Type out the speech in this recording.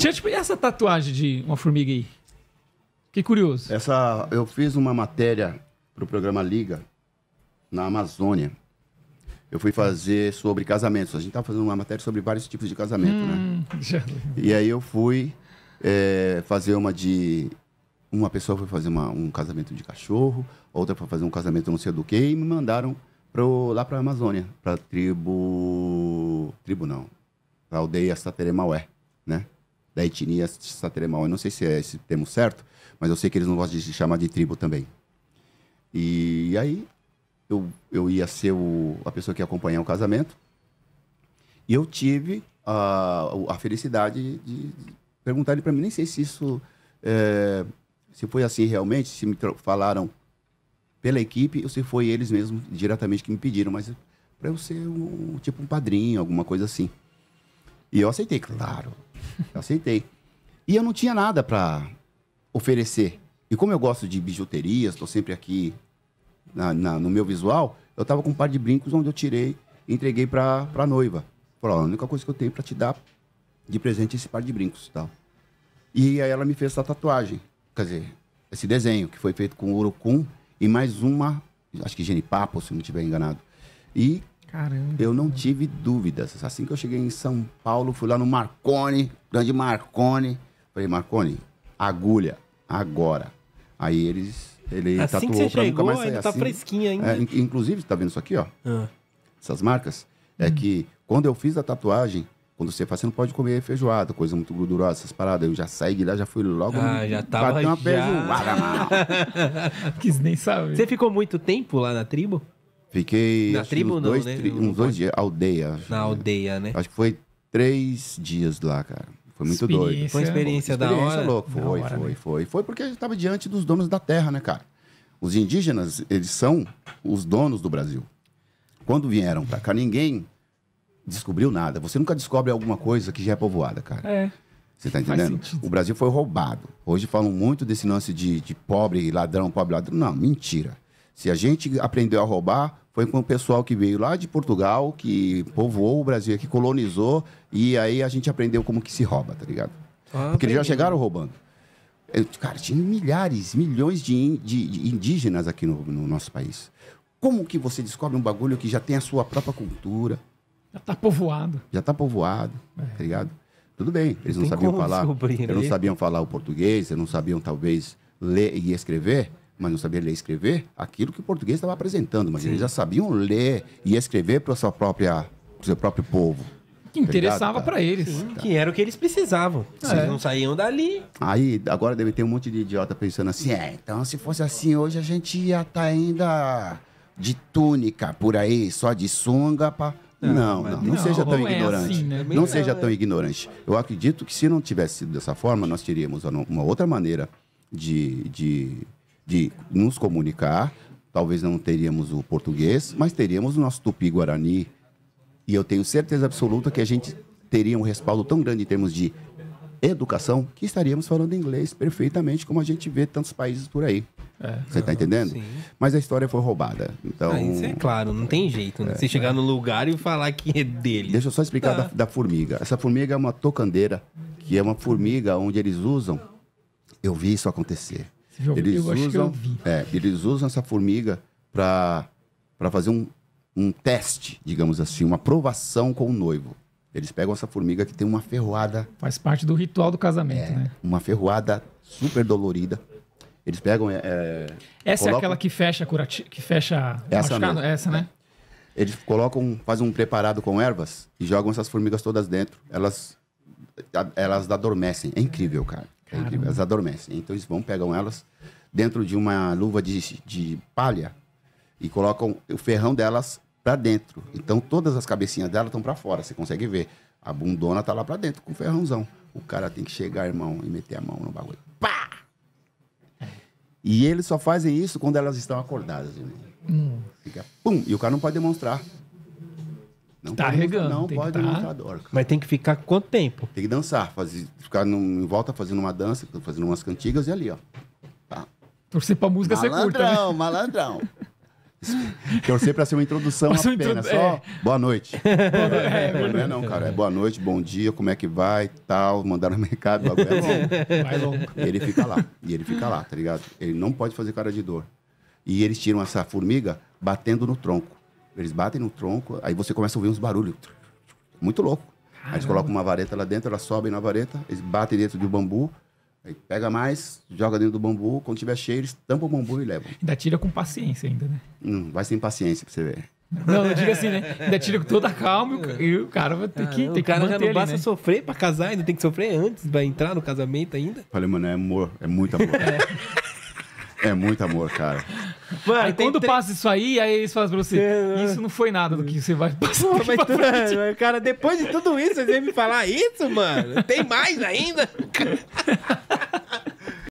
Tinha tipo, e essa tatuagem de uma formiga aí? Que curioso. Essa, eu fiz uma matéria pro programa Liga na Amazônia. Eu fui fazer sobre casamentos. A gente estava fazendo uma matéria sobre vários tipos de casamento, né? hum, né? Já... E aí eu fui é, fazer uma de uma pessoa foi fazer uma, um casamento de cachorro, outra foi fazer um casamento não sei do que, e me mandaram pro, lá para a Amazônia, para tribo. Tribo não, para a aldeia Sateremaué, né? da etnia Sateremau. Eu não sei se é esse termo certo, mas eu sei que eles não gostam de se chamar de tribo também. E, aí eu, eu ia ser o, a pessoa que acompanhava acompanhar o casamento e eu tive a, a felicidade de, de perguntar ele para mim, nem sei se isso é, se foi assim realmente, se me falaram pela equipe ou se foi eles mesmos diretamente que me pediram, mas para eu ser um, tipo um padrinho, alguma coisa assim. E eu aceitei, claro. Eu aceitei. E eu não tinha nada para oferecer. E como eu gosto de bijuterias, estou sempre aqui na, na, no meu visual, eu estava com um par de brincos onde eu tirei e entreguei para a noiva. falou a única coisa que eu tenho para te dar de presente é esse par de brincos e tal. E aí ela me fez essa tatuagem, quer dizer, esse desenho que foi feito com ouro e mais uma, acho que genipapo, se não estiver enganado. E Caramba. Eu não tive dúvidas. Assim que eu cheguei em São Paulo, fui lá no Marconi, grande Marconi. Falei, Marconi, agulha, agora. Aí eles. Ele assim tatuou que você pra chegou, nunca mais sair. Tá assim. fresquinha ainda. É, inclusive, tá vendo isso aqui, ó? Ah. Essas marcas. É hum. que quando eu fiz a tatuagem, quando você faz, você não pode comer feijoada, coisa muito gordurosa, essas paradas. Eu já saí de lá, já fui logo. Ah, já tava. uma já... feijoada, Quis nem saber. Você ficou muito tempo lá na tribo? Fiquei. Na tribo, uns não, dois, né? Tri, uns dois dias. Aldeia. Na aldeia, né? Acho que foi três dias lá, cara. Foi muito doido. Foi uma experiência, da experiência da hora. Louco. Foi, hora, foi, né? foi. Foi porque a gente estava diante dos donos da terra, né, cara? Os indígenas, eles são os donos do Brasil. Quando vieram para cá, ninguém descobriu nada. Você nunca descobre alguma coisa que já é povoada, cara. É. Você tá entendendo? O Brasil foi roubado. Hoje falam muito desse lance de, de pobre ladrão, pobre ladrão. Não, mentira. Se a gente aprendeu a roubar, foi com o pessoal que veio lá de Portugal, que povoou o Brasil, que colonizou, e aí a gente aprendeu como que se rouba, tá ligado? Ah, Porque eles já chegaram roubando. Eu, cara, tinha milhares, milhões de, in, de, de indígenas aqui no, no, nosso país. Como que você descobre um bagulho que já tem a sua própria cultura? Já tá povoado. Já tá povoado, é. tá ligado? Tudo bem, eles não, não sabiam falar. Eles não né? sabiam falar o português, eles não sabiam talvez ler e escrever, mas não sabia ler e escrever aquilo que o português estava apresentando, mas Sim. eles já sabiam ler e escrever para o seu próprio povo. Que tá interessava para eles. Sim, tá. Que era o que eles precisavam. Se é. não saíam dali. Aí, agora deve ter um monte de idiota pensando assim: é, então se fosse assim, hoje a gente ia estar tá ainda de túnica por aí, só de sunga. Pra... Não, não, não, não, seja tão é ignorante. Assim, né? Não seja é. tão ignorante. Eu acredito que se não tivesse sido dessa forma, nós teríamos uma outra maneira de, de de nos comunicar. Talvez não teríamos o português, mas teríamos o nosso tupi-guarani. E eu tenho certeza absoluta que a gente teria um respaldo tão grande em termos de educação que estaríamos falando inglês perfeitamente, como a gente vê tantos países por aí. É, Você está entendendo? Sim. Mas a história foi roubada. Então, ah, isso é claro, não tem jeito. Né? É, Você chegar é. no lugar e falar que é dele. Deixa eu só explicar tá. da, ah. da, formiga. Essa formiga é uma tocandeira, que é uma formiga onde eles usam. Eu vi isso acontecer. Já, eles usam, é, eles usam essa formiga para fazer um, um teste, digamos assim, uma aprovação com o noivo. Eles pegam essa formiga que tem uma ferroada. Faz parte do ritual do casamento, é, né? Uma ferroada super dolorida. Eles pegam. É, é essa é colocam, é aquela que fecha curati que fecha essa machucado? É essa, né? Eles colocam, fazem um preparado com ervas e jogam essas formigas todas dentro. Elas, elas adormecem. É incrível, cara. É Caramba. Elas adormecem. Então eles vão, pegam elas dentro de uma luva de, de palha e colocam o ferrão delas para dentro. Então todas as cabecinhas dela estão para fora, você consegue ver. A bundona tá lá para dentro com o ferrãozão. O cara tem que chegar, irmão, e meter a mão no bagulho. Pá! E eles só fazem isso quando elas estão acordadas, irmão. Hum. Fica pum, e o cara não pode demonstrar tá pode regando, não tem pode que tá. Mas tem que ficar quanto tempo? Tem que dançar, fazer, ficar num, em volta fazendo uma dança, fazendo umas cantigas e ali, ó. Tá. Torcer pra música malandrão, ser curta. Malandrão, né? malandrão. Torcer pra ser uma introdução Mas apenas, introdu... só é. boa noite. É, é, não é não, cara. É boa noite, bom dia, como é que vai, tal, mandaram no mercado, bagulho é longo. Vai longo. E ele fica lá, e ele fica lá, tá ligado? Ele não pode fazer cara de dor. E eles tiram essa formiga batendo no tronco. Eles batem no tronco, aí você começa a ouvir uns barulhos. Muito louco. Caramba. Aí eles colocam uma vareta lá dentro, ela sobe na vareta, eles batem dentro do bambu, aí pega mais, joga dentro do bambu, quando tiver cheio, eles tampam o bambu e levam. Ainda tira com paciência ainda, né? Hum, vai sem paciência pra você ver. Não, eu digo assim, né? Ainda tira com toda a calma e o cara vai ter que. Ah, tem o cara que já não basta né? sofrer pra casar, ainda tem que sofrer antes, pra entrar no casamento ainda. Falei, mano, é amor, é muito amor. É, é muito amor, cara. Mano, aí quando passa isso aí, aí eles falam pra você, é, isso não foi nada do que você vai passar. Pô, mas, tu, cara, depois de tudo isso, você me falar isso, mano? Tem mais ainda?